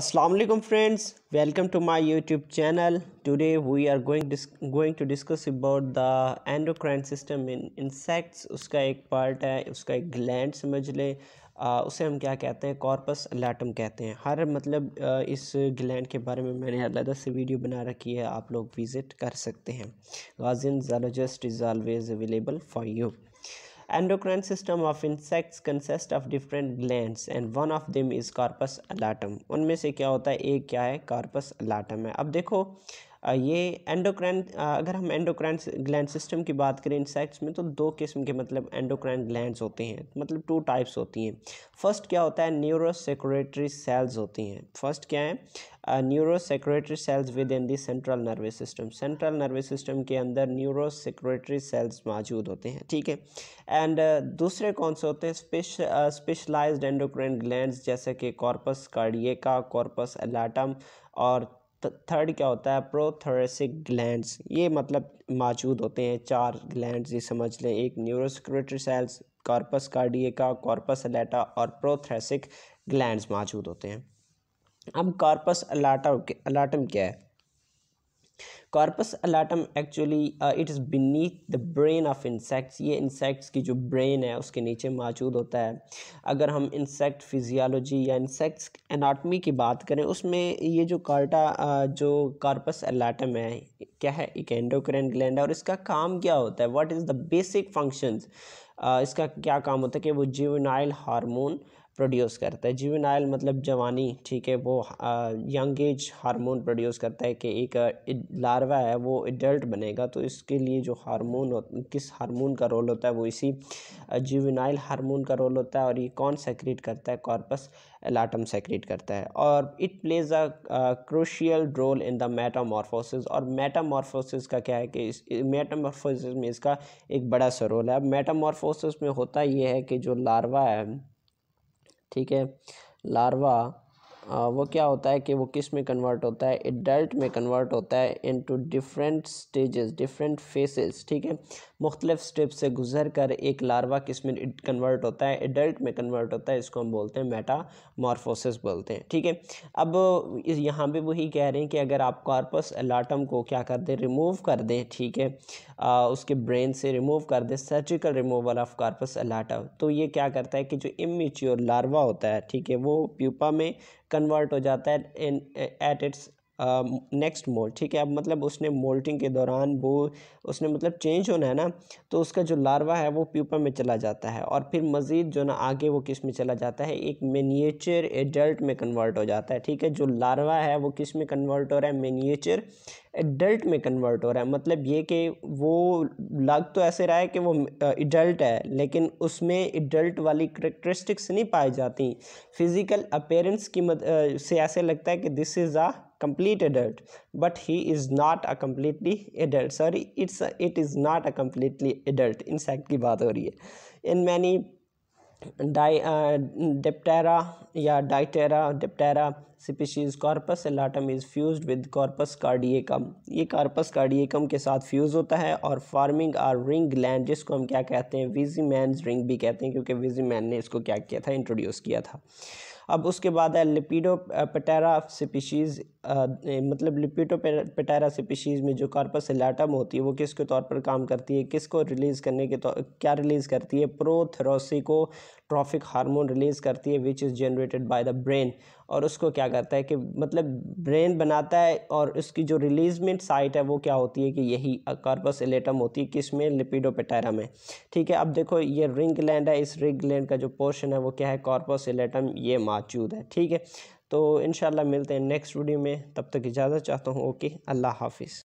Aslam friends welcome to my YouTube channel today we are going going to discuss about the endocrine system in insects उसका एक part है उसका एक gland समझ लें उसे हम क्या कहते हैं कॉर्पस लैटम कहते हैं हर मतलब आ, इस ग्लैंड के बारे में मैंने अलग से वीडियो बना रखी है आप लोग विजिट कर सकते हैं गाजिन zoologist is always available for you Endocrine system of insects consist of different glands and one of them is corpus alatum. उनमें से क्या होता है एक क्या है corpus alatum है अब देखो ये एंडोक्राइन अगर हम एंडोक्राइन ग्लैंड सिस्टम की बात करें इंसेक्ट्स में तो दो किस्म के मतलब एंडोक्राइन ग्लैंड्स होते हैं मतलब टू टाइप्स होती हैं फर्स्ट क्या होता है न्यूरोसेक्रेटरी सेल्स होती हैं फर्स्ट क्या है neurosecretory cells within the central nervous system central nervous system के अंदर न्यूरोसेक्रेटरी सेल्स मौजूद होते हैं ठीक है एंड दूसरे कौन से होते हैं स्पेशलाइज्ड एंडोक्राइन ग्लैंड्स जैसे कि कॉर्पस कार्डियका कॉर्पस अलाटम और थर्ड तो क्या होता है प्रोथोरेसिक ग्लैंड्स ये मतलब मौजूद होते हैं चार ग्लैंड्स ये समझ लें एक neurosecretory cells corpus cardiaca corpus allata और प्रोथ्रेसिक ग्लैंड्स मौजूद होते हैं अब कॉर्पस अलाटा अलाटम क्या है corpus allatum actually it is beneath the brain of insects ये इंसेक्ट्स की जो ब्रेन है उसके नीचे मौजूद होता है अगर हम इंसेक्ट फिजियालॉजी या इंसेक्ट्स एनाटमी की बात करें उसमें ये जो कार्टा uh, जो कॉर्पस अलाटम है क्या है एक एंडोक्रेन ग्लैंड है और इसका काम क्या होता है what is the basic functions इसका क्या काम होता है कि वो जीवनाइल हार्मोन प्रोड्यूस करता है जीवनाइल मतलब जवानी ठीक है वो यंग एज हार्मोन प्रोड्यूस करता है कि एक लार्वा है वो एडल्ट बनेगा तो इसके लिए जो हार्मोन किस हार्मोन का रोल होता है वो इसी जुवेनाइल हार्मोन का रोल होता है और ये कौन सेक्रेट करता है कॉर्पस एलाटम सेक्रेट करता है और it plays a crucial role in the metamorphosis और मेटामॉर्फोसिस का क्या है कि इस मेटामॉर्फोसिस में इसका एक बड़ा सा रोल है अब मेटामॉर्फोसिस में होता यह है कि जो लार्वा है ठीक है लार्वा वो क्या होता है कि वो किस में कन्वर्ट होता है एडल्ट में कन्वर्ट होता है into different stages different phases ठीक है मुख्तलिफ स्टेप से गुजर कर एक लार्वा किस में कन्वर्ट होता है एडल्ट में कन्वर्ट होता है इसको हम बोलते हैं मॉर्फोसिस बोलते हैं ठीक है अब यहाँ पर वही कह रहे हैं कि अगर आप कॉर्पस एलाटम को क्या कर दें रिमूव कर दें ठीक है आ, उसके ब्रेन से रिमूव कर दें surgical removal of corpus allatum तो ये क्या करता है कि जो इमेच्योर लार्वा होता है ठीक है वो प्यूपा में कन्वर्ट हो जाता है in at its next moult ठीक है अब मतलब उसने मोल्टिंग के दौरान वो उसने मतलब चेंज होना है ना तो उसका जो लार्वा है वो प्यूपा में चला जाता है और फिर मज़ीद जो ना आगे वो किस में चला जाता है एक मिनिएचर एडल्ट में कन्वर्ट हो जाता है ठीक है जो लार्वा है वो किस में कन्वर्ट हो रहा है मिनिएचर एडल्ट में कन्वर्ट हो रहा है मतलब ये कि वो लग तो ऐसे रहा है कि वो एडल्ट है लेकिन उसमें एडल्ट वाली करेक्टरिस्टिक्स नहीं पाई जाती फिज़िकल अपेरेंस की मद, आ, से ऐसे लगता है कि this is a complete adult but he is not a completely adult sorry it's a, it is not a completely adult insect की बात हो रही है in many डाई डिप्टेरा uh, या Diptera Diptera species corpus allatum is fused with corpus cardiacum ये corpus कार्डियकम के साथ फ्यूज़ होता है और फार्मिंग आर रिंग ग्लैंड जिसको हम क्या कहते हैं विजी मैन रिंग भी कहते हैं क्योंकि विजी मैन ने इसको क्या किया था इंट्रोड्यूस किया था अब उसके बाद है लिपिडो पटेरा स्पीशीज़ मतलब लिपिडो पटेरा स्पीशीज़ में जो कार्पस एलाटम होती है वो किसके तौर पर काम करती है किसको रिलीज़ करने के तौर क्या रिलीज़ करती है प्रोथरोसिको ट्रॉफिक हार्मोन रिलीज़ करती है which is generated by the brain और उसको क्या करता है कि मतलब ब्रेन बनाता है और उसकी जो रिलीजमेंट साइट है वो क्या होती है कि यही कार्पस एलेटम होती है किसमें लिपिडोपेटेरा में ठीक है अब देखो ये रिंग लैंड है इस रिंग लैंड का जो पोर्शन है वो क्या है कार्पस एलेटम ये मौजूद है ठीक है तो इन मिलते हैं नेक्स्ट वीडियो में तब तक इजाज़त चाहता हूँ ओके अल्लाह हाफिज़